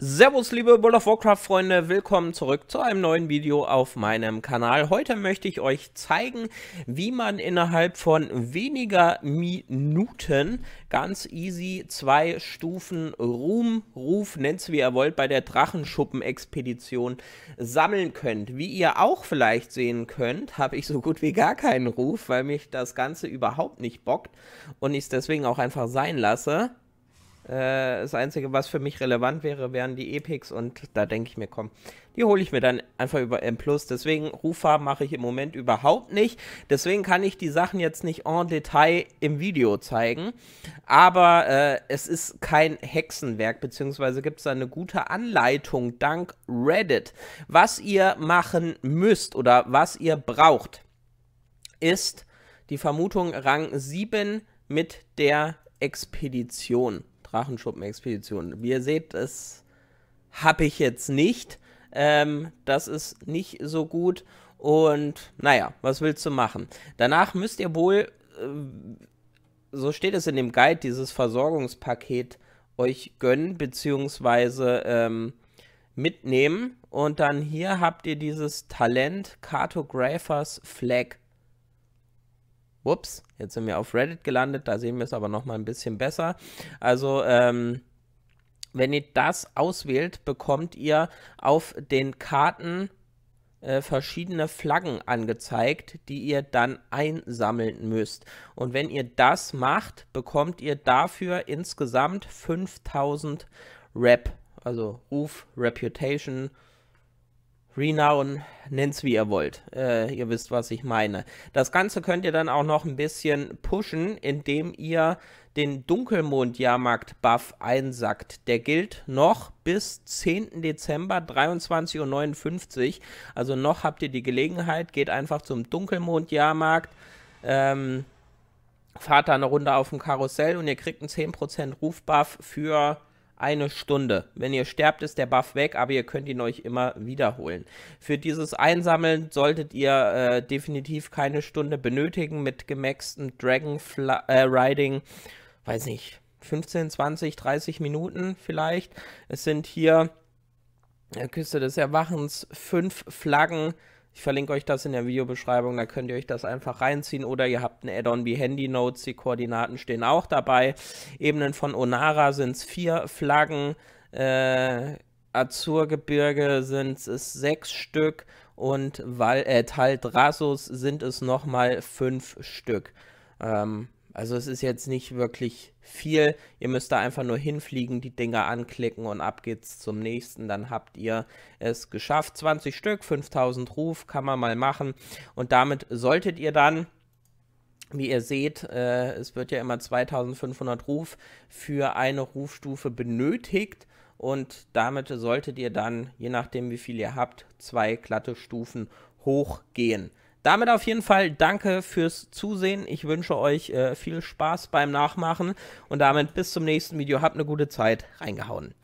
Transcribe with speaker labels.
Speaker 1: Servus liebe World of Warcraft Freunde, willkommen zurück zu einem neuen Video auf meinem Kanal. Heute möchte ich euch zeigen, wie man innerhalb von weniger Minuten ganz easy zwei Stufen Ruhm, Ruf, es wie ihr wollt, bei der Drachenschuppen-Expedition sammeln könnt. Wie ihr auch vielleicht sehen könnt, habe ich so gut wie gar keinen Ruf, weil mich das Ganze überhaupt nicht bockt und ich es deswegen auch einfach sein lasse. Äh, das Einzige, was für mich relevant wäre, wären die Epics und da denke ich mir, komm, die hole ich mir dann einfach über M+. Deswegen Rufa mache ich im Moment überhaupt nicht. Deswegen kann ich die Sachen jetzt nicht en Detail im Video zeigen. Aber äh, es ist kein Hexenwerk, beziehungsweise gibt es da eine gute Anleitung dank Reddit, was ihr machen müsst oder was ihr braucht ist die Vermutung Rang 7 mit der Expedition. Drachenschuppen-Expedition. Wie ihr seht, das habe ich jetzt nicht. Ähm, das ist nicht so gut. Und naja, was willst du machen? Danach müsst ihr wohl, äh, so steht es in dem Guide, dieses Versorgungspaket euch gönnen, beziehungsweise ähm, mitnehmen. Und dann hier habt ihr dieses Talent Cartographers Flag Ups, jetzt sind wir auf Reddit gelandet, da sehen wir es aber nochmal ein bisschen besser. Also, ähm, wenn ihr das auswählt, bekommt ihr auf den Karten äh, verschiedene Flaggen angezeigt, die ihr dann einsammeln müsst. Und wenn ihr das macht, bekommt ihr dafür insgesamt 5000 Rep, also Ruf, Reputation, Renown, nennt's wie ihr wollt. Äh, ihr wisst, was ich meine. Das Ganze könnt ihr dann auch noch ein bisschen pushen, indem ihr den Dunkelmond-Jahrmarkt-Buff einsackt. Der gilt noch bis 10. Dezember 23.59 Uhr. Also noch habt ihr die Gelegenheit, geht einfach zum Dunkelmond-Jahrmarkt. Ähm, fahrt da eine Runde auf dem Karussell und ihr kriegt einen 10% Rufbuff für eine Stunde. Wenn ihr sterbt, ist der Buff weg, aber ihr könnt ihn euch immer wiederholen. Für dieses Einsammeln solltet ihr äh, definitiv keine Stunde benötigen mit gemaxtem Dragon äh, Riding, weiß nicht, 15, 20, 30 Minuten vielleicht. Es sind hier der äh, Küste des Erwachens fünf Flaggen ich verlinke euch das in der Videobeschreibung, da könnt ihr euch das einfach reinziehen oder ihr habt ein Add-on wie Handy Notes, die Koordinaten stehen auch dabei. Ebenen von Onara sind es vier Flaggen, äh, Azurgebirge sind es sechs Stück und Val äh, Tal Drasus sind es nochmal fünf Stück. Ähm, also es ist jetzt nicht wirklich viel. Ihr müsst da einfach nur hinfliegen, die Dinger anklicken und ab geht's zum nächsten. Dann habt ihr es geschafft. 20 Stück, 5000 Ruf kann man mal machen. Und damit solltet ihr dann wie ihr seht, äh, es wird ja immer 2500 Ruf für eine Rufstufe benötigt und damit solltet ihr dann, je nachdem wie viel ihr habt, zwei glatte Stufen hochgehen. Damit auf jeden Fall danke fürs Zusehen. Ich wünsche euch äh, viel Spaß beim Nachmachen und damit bis zum nächsten Video. Habt eine gute Zeit. Reingehauen.